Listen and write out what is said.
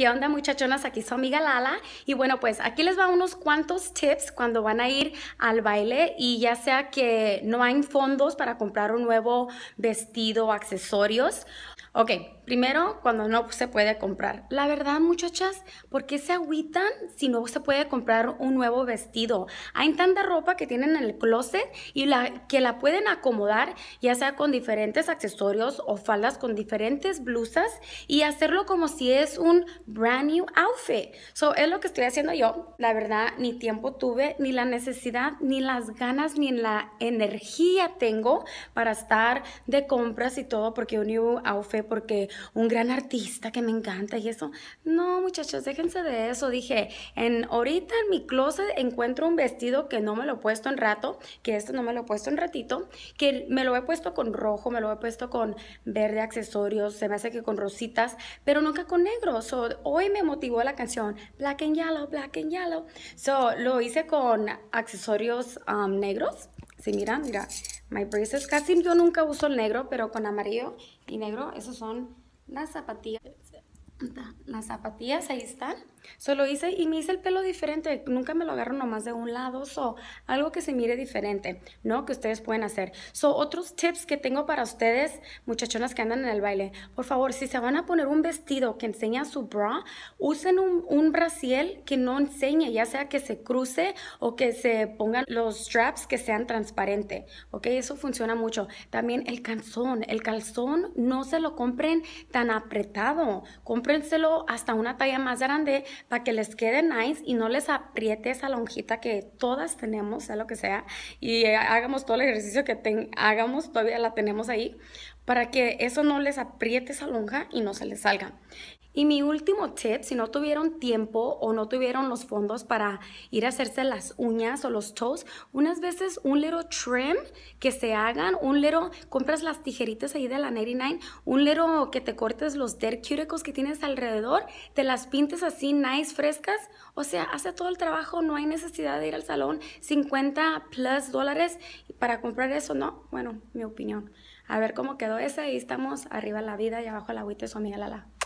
¿Qué onda muchachonas? Aquí su amiga Lala y bueno pues aquí les va unos cuantos tips cuando van a ir al baile y ya sea que no hay fondos para comprar un nuevo vestido o accesorios. Ok, Primero, cuando no se puede comprar. La verdad, muchachas, ¿por qué se agüitan si no se puede comprar un nuevo vestido? Hay tanta ropa que tienen en el closet y la, que la pueden acomodar, ya sea con diferentes accesorios o faldas con diferentes blusas y hacerlo como si es un brand new outfit. So, es lo que estoy haciendo yo. La verdad, ni tiempo tuve, ni la necesidad, ni las ganas, ni la energía tengo para estar de compras y todo porque un new outfit, porque un gran artista que me encanta y eso. No, muchachos, déjense de eso. Dije, en, ahorita en mi closet encuentro un vestido que no me lo he puesto en rato, que esto no me lo he puesto en ratito, que me lo he puesto con rojo, me lo he puesto con verde accesorios, se me hace que con rositas, pero nunca con negro. So, hoy me motivó la canción Black and Yellow, Black and Yellow. So, lo hice con accesorios um, negros. Si miran, mira, mira, my braces. Casi yo nunca uso el negro, pero con amarillo y negro, esos son NASA Patía las zapatillas, ahí están. Solo hice y me hice el pelo diferente. Nunca me lo agarro nomás de un lado. o algo que se mire diferente, ¿no? Que ustedes pueden hacer. son otros tips que tengo para ustedes, muchachonas que andan en el baile. Por favor, si se van a poner un vestido que enseña su bra, usen un, un brasiel que no enseñe, ya sea que se cruce o que se pongan los straps que sean transparente. ¿Ok? Eso funciona mucho. También el calzón. El calzón no se lo compren tan apretado. Compren cómprenselo hasta una talla más grande para que les quede nice y no les apriete esa lonjita que todas tenemos, sea lo que sea, y eh, hagamos todo el ejercicio que ten, hagamos, todavía la tenemos ahí, para que eso no les apriete esa lonja y no se les salga. Y mi último tip, si no tuvieron tiempo o no tuvieron los fondos para ir a hacerse las uñas o los toes, unas veces un little trim que se hagan, un little, compras las tijeritas ahí de la 99, un little que te cortes los dead cuticles que tienes alrededor, te las pintes así nice, frescas, o sea, hace todo el trabajo, no hay necesidad de ir al salón, 50 plus dólares para comprar eso, ¿no? Bueno, mi opinión. A ver cómo quedó esa ahí estamos arriba la vida y abajo la agüita, su amiga la...